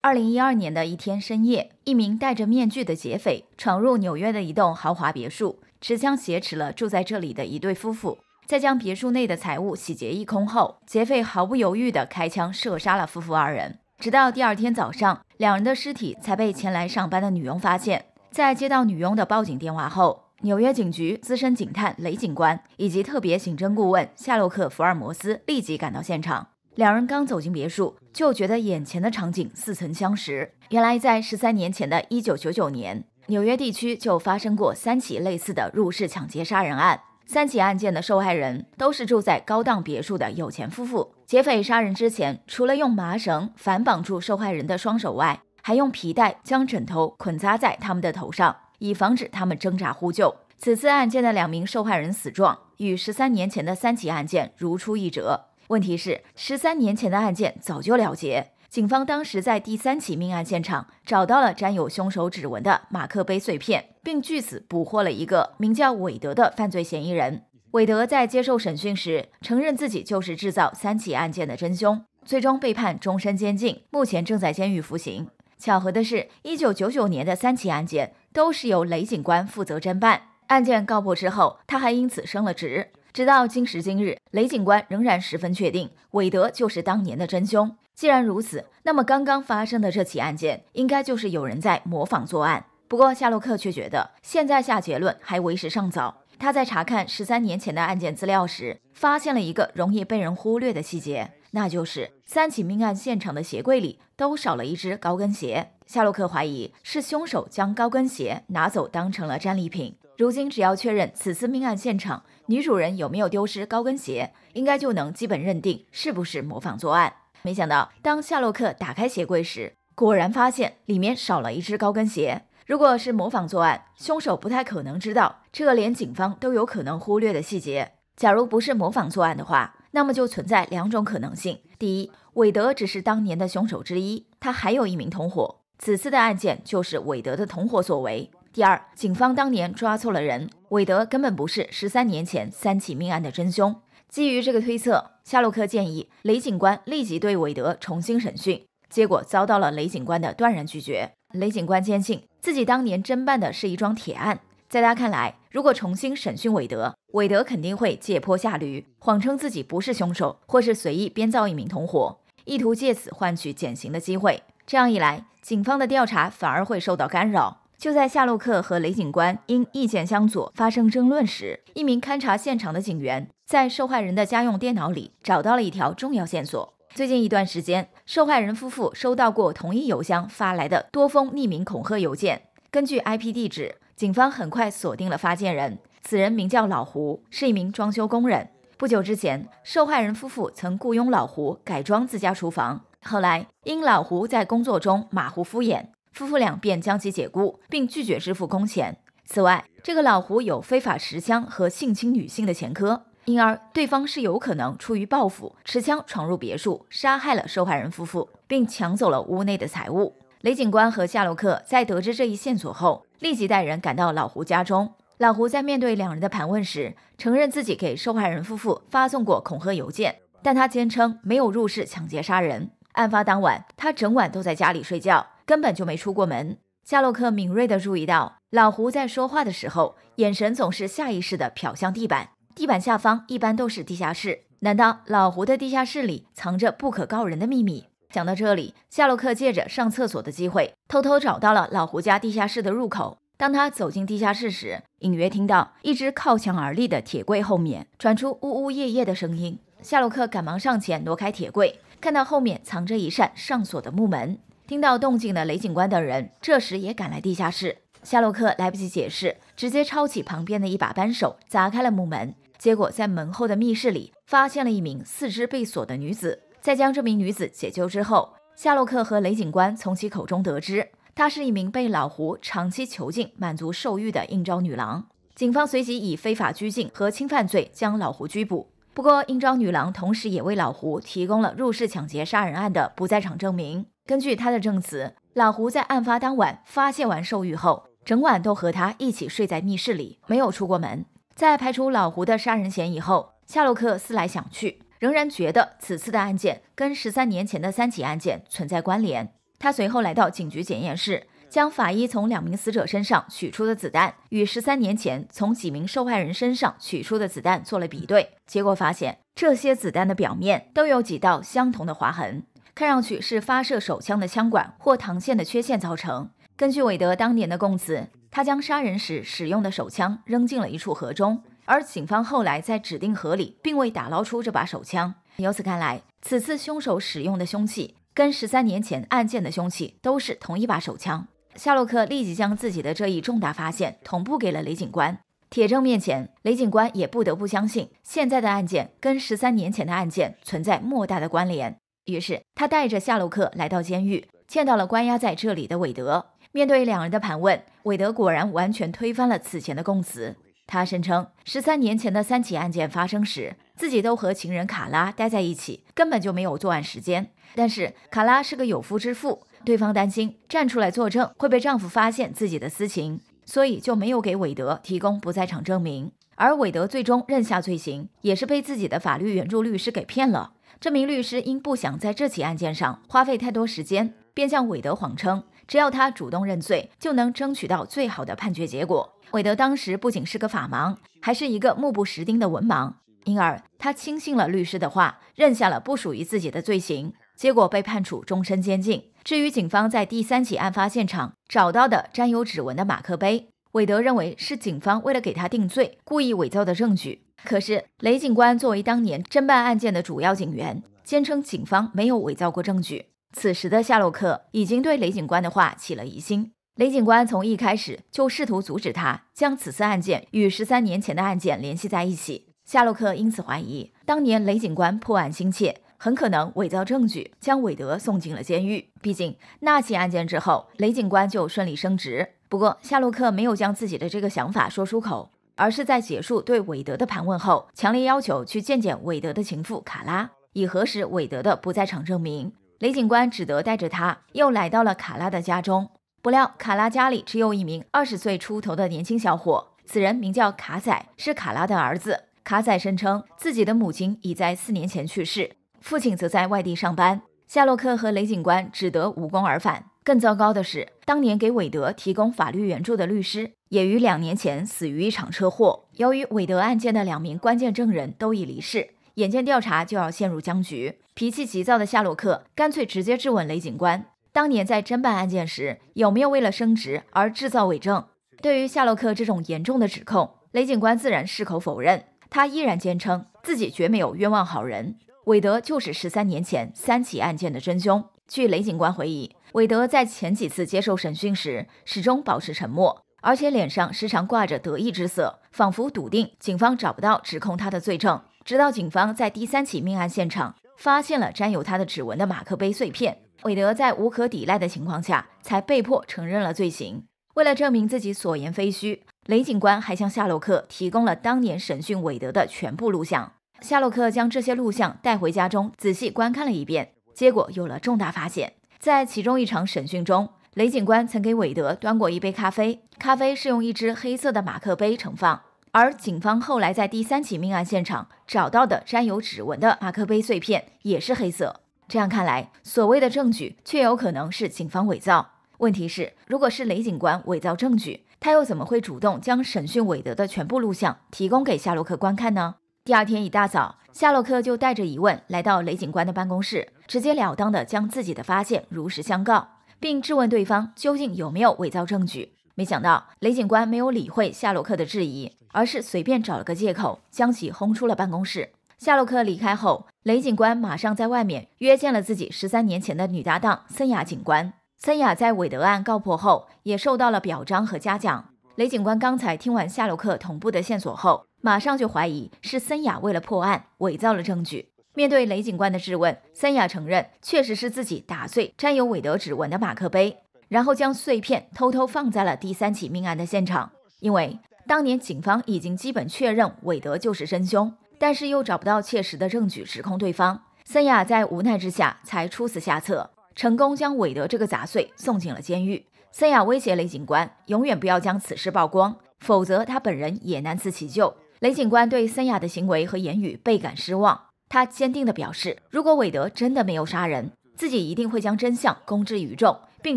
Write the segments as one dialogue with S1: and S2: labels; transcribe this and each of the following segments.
S1: 二零一二年的一天深夜，一名戴着面具的劫匪闯入纽约的一栋豪华别墅，持枪挟持了住在这里的一对夫妇。在将别墅内的财物洗劫一空后，劫匪毫不犹豫地开枪射杀了夫妇二人。直到第二天早上，两人的尸体才被前来上班的女佣发现。在接到女佣的报警电话后，纽约警局资深警探雷警官以及特别刑侦顾问夏洛克·福尔摩斯立即赶到现场。两人刚走进别墅，就觉得眼前的场景似曾相识。原来，在十三年前的一九九九年，纽约地区就发生过三起类似的入室抢劫杀人案。三起案件的受害人都是住在高档别墅的有钱夫妇。劫匪杀人之前，除了用麻绳反绑住受害人的双手外，还用皮带将枕头捆扎在他们的头上，以防止他们挣扎呼救。此次案件的两名受害人死状与十三年前的三起案件如出一辙。问题是，十三年前的案件早就了结。警方当时在第三起命案现场找到了沾有凶手指纹的马克杯碎片，并据此捕获了一个名叫韦德的犯罪嫌疑人。韦德在接受审讯时承认自己就是制造三起案件的真凶，最终被判终身监禁，目前正在监狱服刑。巧合的是，一九九九年的三起案件都是由雷警官负责侦办。案件告破之后，他还因此升了职。直到今时今日，雷警官仍然十分确定韦德就是当年的真凶。既然如此，那么刚刚发生的这起案件，应该就是有人在模仿作案。不过夏洛克却觉得现在下结论还为时尚早。他在查看十三年前的案件资料时，发现了一个容易被人忽略的细节，那就是三起命案现场的鞋柜里都少了一只高跟鞋。夏洛克怀疑是凶手将高跟鞋拿走当成了战利品。如今只要确认此次命案现场女主人有没有丢失高跟鞋，应该就能基本认定是不是模仿作案。没想到，当夏洛克打开鞋柜时，果然发现里面少了一只高跟鞋。如果是模仿作案，凶手不太可能知道这个连警方都有可能忽略的细节。假如不是模仿作案的话，那么就存在两种可能性：第一，韦德只是当年的凶手之一，他还有一名同伙，此次的案件就是韦德的同伙所为。第二，警方当年抓错了人，韦德根本不是十三年前三起命案的真凶。基于这个推测，夏洛克建议雷警官立即对韦德重新审讯，结果遭到了雷警官的断然拒绝。雷警官坚信自己当年侦办的是一桩铁案，在他看来，如果重新审讯韦德，韦德肯定会借坡下驴，谎称自己不是凶手，或是随意编造一名同伙，意图借此换取减刑的机会。这样一来，警方的调查反而会受到干扰。就在夏洛克和雷警官因意见相左发生争论时，一名勘察现场的警员在受害人的家用电脑里找到了一条重要线索。最近一段时间，受害人夫妇收到过同一邮箱发来的多封匿名恐吓邮件。根据 IP 地址，警方很快锁定了发件人，此人名叫老胡，是一名装修工人。不久之前，受害人夫妇曾雇佣老胡改装自家厨房，后来因老胡在工作中马虎敷衍。夫妇俩便将其解雇，并拒绝支付工钱。此外，这个老胡有非法持枪和性侵女性的前科，因而对方是有可能出于报复，持枪闯入别墅，杀害了受害人夫妇，并抢走了屋内的财物。雷警官和夏洛克在得知这一线索后，立即带人赶到老胡家中。老胡在面对两人的盘问时，承认自己给受害人夫妇发送过恐吓邮件，但他坚称没有入室抢劫杀人。案发当晚，他整晚都在家里睡觉。根本就没出过门。夏洛克敏锐的注意到，老胡在说话的时候，眼神总是下意识的瞟向地板。地板下方一般都是地下室，难道老胡的地下室里藏着不可告人的秘密？想到这里，夏洛克借着上厕所的机会，偷偷找到了老胡家地下室的入口。当他走进地下室时，隐约听到一只靠墙而立的铁柜后面传出呜呜咽咽的声音。夏洛克赶忙上前挪开铁柜，看到后面藏着一扇上锁的木门。听到动静的雷警官等人，这时也赶来地下室。夏洛克来不及解释，直接抄起旁边的一把扳手砸开了木门。结果在门后的密室里，发现了一名四肢被锁的女子。在将这名女子解救之后，夏洛克和雷警官从其口中得知，她是一名被老胡长期囚禁、满足兽欲的应召女郎。警方随即以非法拘禁和侵犯罪将老胡拘捕。不过，应召女郎同时也为老胡提供了入室抢劫杀人案的不在场证明。根据他的证词，老胡在案发当晚发泄完兽欲后，整晚都和他一起睡在密室里，没有出过门。在排除老胡的杀人嫌疑后，夏洛克思来想去，仍然觉得此次的案件跟十三年前的三起案件存在关联。他随后来到警局检验室，将法医从两名死者身上取出的子弹与十三年前从几名受害人身上取出的子弹做了比对，结果发现这些子弹的表面都有几道相同的划痕。看上去是发射手枪的枪管或膛线的缺陷造成。根据韦德当年的供词，他将杀人时使用的手枪扔进了一处河中，而警方后来在指定河里并未打捞出这把手枪。由此看来，此次凶手使用的凶器跟十三年前案件的凶器都是同一把手枪。夏洛克立即将自己的这一重大发现同步给了雷警官。铁证面前，雷警官也不得不相信现在的案件跟十三年前的案件存在莫大的关联。于是他带着夏洛克来到监狱，见到了关押在这里的韦德。面对两人的盘问，韦德果然完全推翻了此前的供词。他声称，十三年前的三起案件发生时，自己都和情人卡拉待在一起，根本就没有作案时间。但是卡拉是个有夫之妇，对方担心站出来作证会被丈夫发现自己的私情，所以就没有给韦德提供不在场证明。而韦德最终认下罪行，也是被自己的法律援助律师给骗了。这名律师因不想在这起案件上花费太多时间，便向韦德谎称，只要他主动认罪，就能争取到最好的判决结果。韦德当时不仅是个法盲，还是一个目不识丁的文盲，因而他轻信了律师的话，认下了不属于自己的罪行，结果被判处终身监禁。至于警方在第三起案发现场找到的沾有指纹的马克杯。韦德认为是警方为了给他定罪故意伪造的证据，可是雷警官作为当年侦办案件的主要警员，坚称警方没有伪造过证据。此时的夏洛克已经对雷警官的话起了疑心。雷警官从一开始就试图阻止他将此次案件与十三年前的案件联系在一起。夏洛克因此怀疑当年雷警官破案心切，很可能伪造证据将韦德送进了监狱。毕竟那起案件之后，雷警官就顺利升职。不过，夏洛克没有将自己的这个想法说出口，而是在结束对韦德的盘问后，强烈要求去见见韦德的情妇卡拉，以核实韦德的不在场证明。雷警官只得带着他又来到了卡拉的家中。不料，卡拉家里只有一名二十岁出头的年轻小伙，此人名叫卡仔，是卡拉的儿子。卡仔声称自己的母亲已在四年前去世，父亲则在外地上班。夏洛克和雷警官只得无功而返。更糟糕的是，当年给韦德提供法律援助的律师也于两年前死于一场车祸。由于韦德案件的两名关键证人都已离世，眼见调查就要陷入僵局，脾气急躁的夏洛克干脆直接质问雷警官：“当年在侦办案件时，有没有为了升职而制造伪证？”对于夏洛克这种严重的指控，雷警官自然矢口否认，他依然坚称自己绝没有冤枉好人。韦德就是十三年前三起案件的真凶。据雷警官回忆，韦德在前几次接受审讯时始终保持沉默，而且脸上时常挂着得意之色，仿佛笃定警方找不到指控他的罪证。直到警方在第三起命案现场发现了沾有他的指纹的马克杯碎片，韦德在无可抵赖的情况下，才被迫承认了罪行。为了证明自己所言非虚，雷警官还向夏洛克提供了当年审讯韦德的全部录像。夏洛克将这些录像带回家中，仔细观看了一遍，结果有了重大发现。在其中一场审讯中，雷警官曾给韦德端过一杯咖啡，咖啡是用一只黑色的马克杯盛放，而警方后来在第三起命案现场找到的沾有指纹的马克杯碎片也是黑色。这样看来，所谓的证据却有可能是警方伪造。问题是，如果是雷警官伪造证据，他又怎么会主动将审讯韦德的全部录像提供给夏洛克观看呢？第二天一大早，夏洛克就带着疑问来到雷警官的办公室，直截了当地将自己的发现如实相告，并质问对方究竟有没有伪造证据。没想到雷警官没有理会夏洛克的质疑，而是随便找了个借口将其轰出了办公室。夏洛克离开后，雷警官马上在外面约见了自己十三年前的女搭档森雅警官。森雅在韦德案告破后，也受到了表彰和嘉奖。雷警官刚才听完夏洛克同步的线索后。马上就怀疑是森雅为了破案伪造了证据。面对雷警官的质问，森雅承认确实是自己打碎沾有韦德指纹的马克杯，然后将碎片偷偷放在了第三起命案的现场。因为当年警方已经基本确认韦德就是真凶，但是又找不到切实的证据指控对方，森雅在无奈之下才出此下策，成功将韦德这个杂碎送进了监狱。森雅威胁雷警官，永远不要将此事曝光，否则他本人也难辞其咎。雷警官对森雅的行为和言语倍感失望，他坚定地表示，如果韦德真的没有杀人，自己一定会将真相公之于众，并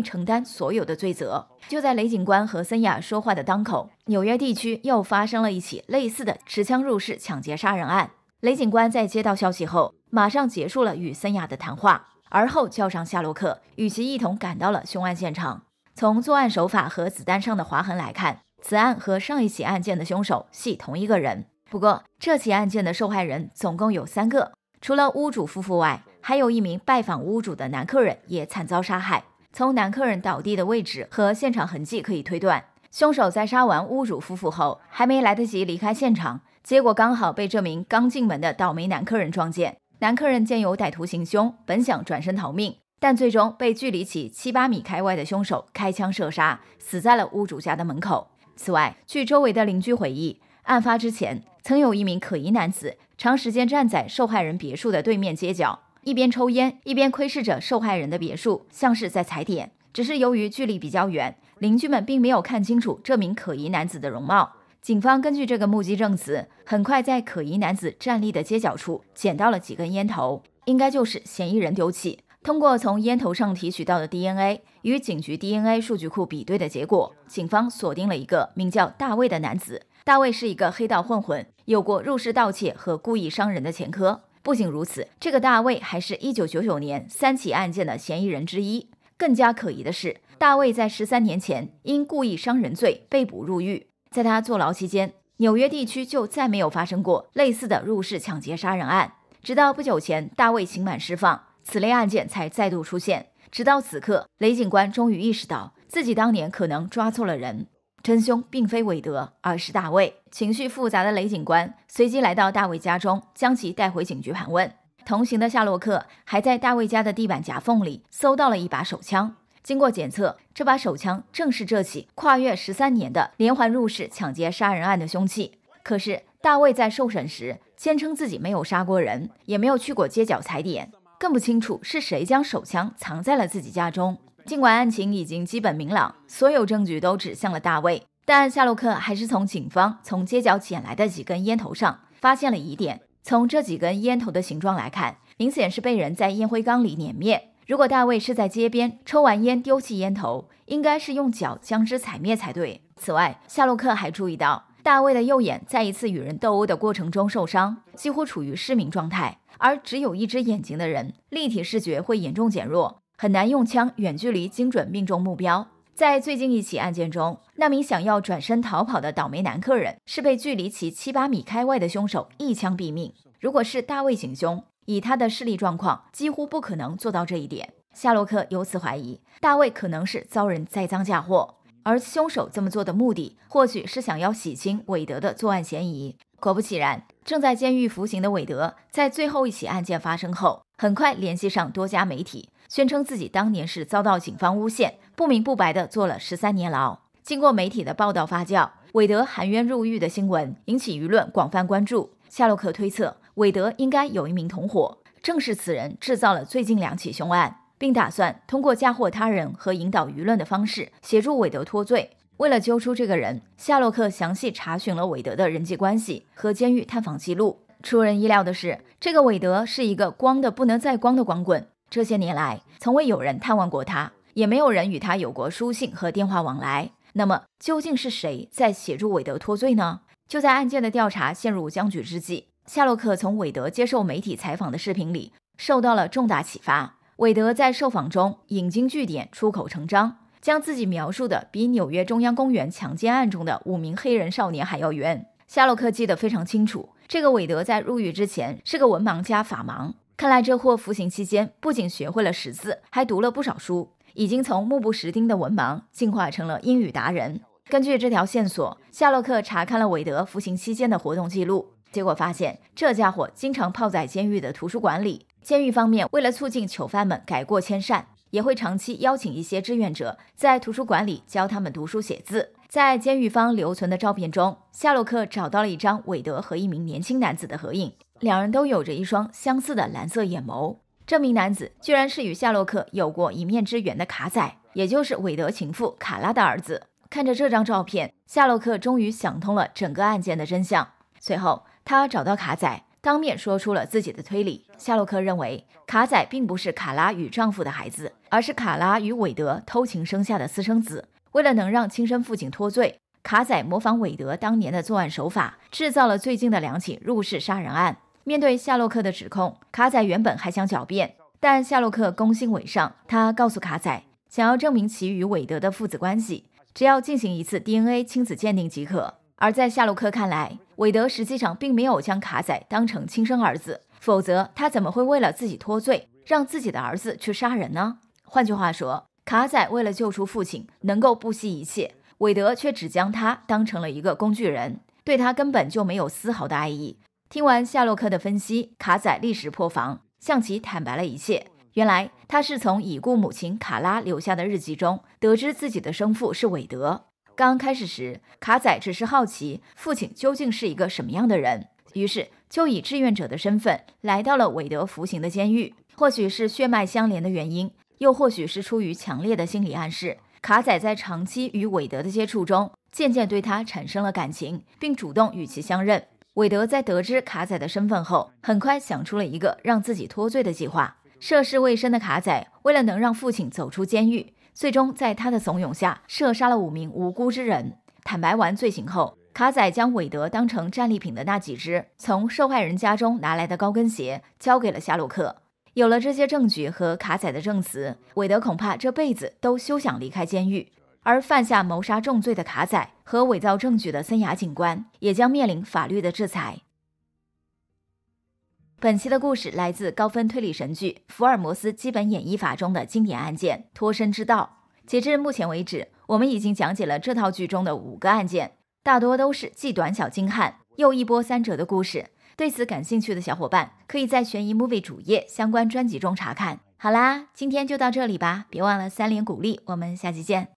S1: 承担所有的罪责。就在雷警官和森雅说话的当口，纽约地区又发生了一起类似的持枪入室抢劫杀人案。雷警官在接到消息后，马上结束了与森雅的谈话，而后叫上夏洛克，与其一同赶到了凶案现场。从作案手法和子弹上的划痕来看，此案和上一起案件的凶手系同一个人，不过这起案件的受害人总共有三个，除了屋主夫妇外，还有一名拜访屋主的男客人也惨遭杀害。从男客人倒地的位置和现场痕迹可以推断，凶手在杀完屋主夫妇后，还没来得及离开现场，结果刚好被这名刚进门的倒霉男客人撞见。男客人见有歹徒行凶，本想转身逃命，但最终被距离起七八米开外的凶手开枪射杀，死在了屋主家的门口。此外，据周围的邻居回忆，案发之前曾有一名可疑男子长时间站在受害人别墅的对面街角，一边抽烟，一边窥视着受害人的别墅，像是在踩点。只是由于距离比较远，邻居们并没有看清楚这名可疑男子的容貌。警方根据这个目击证词，很快在可疑男子站立的街角处捡到了几根烟头，应该就是嫌疑人丢弃。通过从烟头上提取到的 DNA 与警局 DNA 数据库比对的结果，警方锁定了一个名叫大卫的男子。大卫是一个黑道混混，有过入室盗窃和故意伤人的前科。不仅如此，这个大卫还是一九九九年三起案件的嫌疑人之一。更加可疑的是，大卫在十三年前因故意伤人罪被捕入狱，在他坐牢期间，纽约地区就再没有发生过类似的入室抢劫杀人案。直到不久前，大卫刑满释放。此类案件才再度出现。直到此刻，雷警官终于意识到自己当年可能抓错了人，真凶并非韦德，而是大卫。情绪复杂的雷警官随即来到大卫家中，将其带回警局盘问。同行的夏洛克还在大卫家的地板夹缝里搜到了一把手枪。经过检测，这把手枪正是这起跨越十三年的连环入室抢劫杀人案的凶器。可是，大卫在受审时坚称自己没有杀过人，也没有去过街角踩点。更不清楚是谁将手枪藏在了自己家中。尽管案情已经基本明朗，所有证据都指向了大卫，但夏洛克还是从警方从街角捡来的几根烟头上发现了疑点。从这几根烟头的形状来看，明显是被人在烟灰缸里碾灭。如果大卫是在街边抽完烟丢弃烟头，应该是用脚将之踩灭才对。此外，夏洛克还注意到，大卫的右眼在一次与人斗殴的过程中受伤，几乎处于失明状态。而只有一只眼睛的人，立体视觉会严重减弱，很难用枪远距离精准命中目标。在最近一起案件中，那名想要转身逃跑的倒霉男客人是被距离其七八米开外的凶手一枪毙命。如果是大卫行凶，以他的视力状况，几乎不可能做到这一点。夏洛克由此怀疑，大卫可能是遭人栽赃嫁祸，而凶手这么做的目的，或许是想要洗清韦德的作案嫌疑。果不其然。正在监狱服刑的韦德，在最后一起案件发生后，很快联系上多家媒体，宣称自己当年是遭到警方诬陷，不明不白的坐了十三年牢。经过媒体的报道发酵，韦德含冤入狱的新闻引起舆论广泛关注。夏洛克推测，韦德应该有一名同伙，正是此人制造了最近两起凶案，并打算通过嫁祸他人和引导舆论的方式，协助韦德脱罪。为了揪出这个人，夏洛克详细查询了韦德的人际关系和监狱探访记录。出人意料的是，这个韦德是一个光的不能再光的光棍，这些年来从未有人探望过他，也没有人与他有过书信和电话往来。那么，究竟是谁在协助韦德脱罪呢？就在案件的调查陷入僵局之际，夏洛克从韦德接受媒体采访的视频里受到了重大启发。韦德在受访中引经据典，出口成章。将自己描述的比纽约中央公园强奸案中的五名黑人少年还要冤。夏洛克记得非常清楚，这个韦德在入狱之前是个文盲加法盲。看来这货服刑期间不仅学会了识字，还读了不少书，已经从目不识丁的文盲进化成了英语达人。根据这条线索，夏洛克查看了韦德服刑期间的活动记录，结果发现这家伙经常泡在监狱的图书馆里。监狱方面为了促进囚犯们改过迁善。也会长期邀请一些志愿者在图书馆里教他们读书写字。在监狱方留存的照片中，夏洛克找到了一张韦德和一名年轻男子的合影，两人都有着一双相似的蓝色眼眸。这名男子居然是与夏洛克有过一面之缘的卡仔，也就是韦德情妇卡拉的儿子。看着这张照片，夏洛克终于想通了整个案件的真相。随后，他找到卡仔。当面说出了自己的推理。夏洛克认为卡仔并不是卡拉与丈夫的孩子，而是卡拉与韦德偷情生下的私生子。为了能让亲生父亲脱罪，卡仔模仿韦德当年的作案手法，制造了最近的两起入室杀人案。面对夏洛克的指控，卡仔原本还想狡辩，但夏洛克攻心为上，他告诉卡仔，想要证明其与韦德的父子关系，只要进行一次 DNA 亲子鉴定即可。而在夏洛克看来，韦德实际上并没有将卡仔当成亲生儿子，否则他怎么会为了自己脱罪，让自己的儿子去杀人呢？换句话说，卡仔为了救出父亲，能够不惜一切，韦德却只将他当成了一个工具人，对他根本就没有丝毫的爱意。听完夏洛克的分析，卡仔立时破防，向其坦白了一切。原来他是从已故母亲卡拉留下的日记中得知自己的生父是韦德。刚开始时，卡仔只是好奇父亲究竟是一个什么样的人，于是就以志愿者的身份来到了韦德服刑的监狱。或许是血脉相连的原因，又或许是出于强烈的心理暗示，卡仔在长期与韦德的接触中，渐渐对他产生了感情，并主动与其相认。韦德在得知卡仔的身份后，很快想出了一个让自己脱罪的计划。涉世未深的卡仔，为了能让父亲走出监狱，最终，在他的怂恿下，射杀了五名无辜之人。坦白完罪行后，卡仔将韦德当成战利品的那几只从受害人家中拿来的高跟鞋交给了夏洛克。有了这些证据和卡仔的证词，韦德恐怕这辈子都休想离开监狱。而犯下谋杀重罪的卡仔和伪造证据的森雅警官，也将面临法律的制裁。本期的故事来自高分推理神剧《福尔摩斯基本演绎法》中的经典案件《脱身之道》。截至目前为止，我们已经讲解了这套剧中的五个案件，大多都是既短小精悍又一波三折的故事。对此感兴趣的小伙伴，可以在悬疑 movie 主页相关专辑中查看。好啦，今天就到这里吧，别忘了三连鼓励，我们下期见。